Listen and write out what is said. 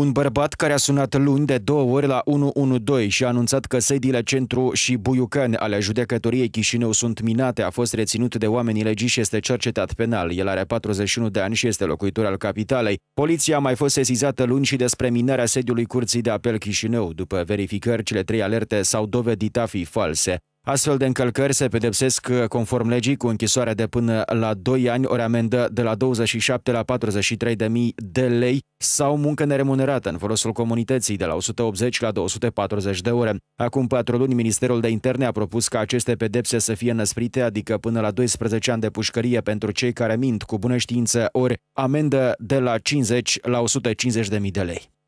Un bărbat care a sunat luni de două ori la 112 și a anunțat că sediile Centru și Buiucani ale judecătoriei Chișinău sunt minate a fost reținut de oamenii legii și este cercetat penal. El are 41 de ani și este locuitor al capitalei. Poliția a mai fost sesizată luni și despre minarea sediului Curții de Apel Chișinău. După verificări, cele trei alerte s-au dovedit a fi false. Astfel de încălcări se pedepsesc uh, conform legii cu închisoarea de până la 2 ani, ori amendă de la 27 la 43 de mii de lei sau muncă neremunerată în folosul comunității de la 180 la 240 de ore. Acum patru luni, Ministerul de Interne a propus ca aceste pedepse să fie năsprite, adică până la 12 ani de pușcărie pentru cei care mint cu bună știință, ori amendă de la 50 la 150 de mii de lei.